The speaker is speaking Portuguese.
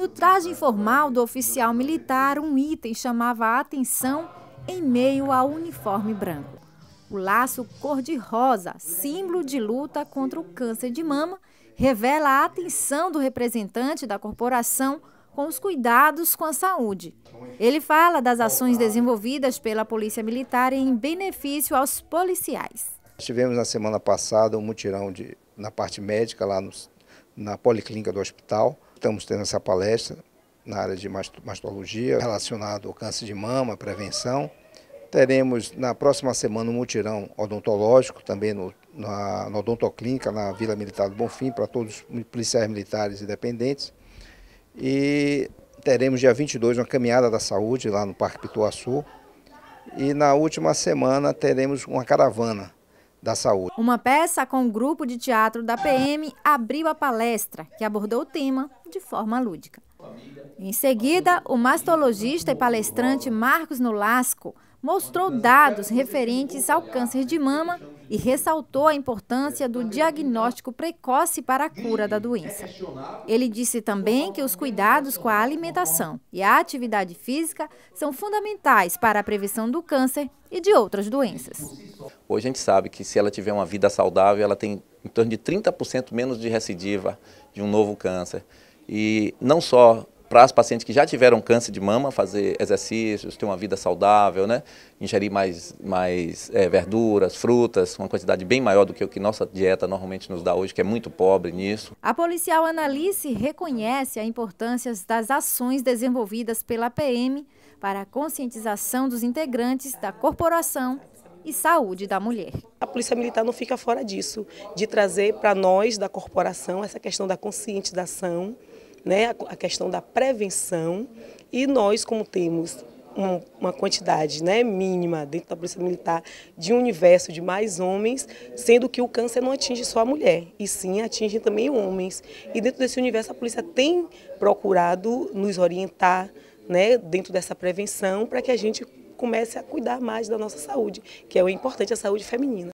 No traje informal do oficial militar, um item chamava a atenção em meio ao uniforme branco. O laço cor-de-rosa, símbolo de luta contra o câncer de mama, revela a atenção do representante da corporação com os cuidados com a saúde. Ele fala das ações desenvolvidas pela Polícia Militar em benefício aos policiais. Tivemos na semana passada um mutirão de, na parte médica, lá no, na Policlínica do Hospital, Estamos tendo essa palestra na área de mastologia, relacionado ao câncer de mama, prevenção. Teremos na próxima semana um mutirão odontológico, também no, na, na odontoclínica, na Vila Militar do Bonfim, para todos os policiais militares e dependentes. E teremos dia 22 uma caminhada da saúde lá no Parque Pituaçu. E na última semana teremos uma caravana da saúde. Uma peça com o um grupo de teatro da PM abriu a palestra, que abordou o tema de forma lúdica. Em seguida, o mastologista e palestrante Marcos Nolasco mostrou dados referentes ao câncer de mama e ressaltou a importância do diagnóstico precoce para a cura da doença. Ele disse também que os cuidados com a alimentação e a atividade física são fundamentais para a prevenção do câncer e de outras doenças. Hoje a gente sabe que se ela tiver uma vida saudável, ela tem em torno de 30% menos de recidiva de um novo câncer. E não só para as pacientes que já tiveram câncer de mama, fazer exercícios, ter uma vida saudável, né? ingerir mais, mais é, verduras, frutas, uma quantidade bem maior do que o que nossa dieta normalmente nos dá hoje, que é muito pobre nisso. A policial Analice reconhece a importância das ações desenvolvidas pela PM para a conscientização dos integrantes da corporação e saúde da mulher. A Polícia Militar não fica fora disso, de trazer para nós da corporação essa questão da conscientização, né, a questão da prevenção e nós, como temos uma quantidade né, mínima dentro da Polícia Militar de um universo de mais homens, sendo que o câncer não atinge só a mulher, e sim atinge também homens. E dentro desse universo a polícia tem procurado nos orientar né, dentro dessa prevenção para que a gente comece a cuidar mais da nossa saúde, que é o importante, a saúde feminina.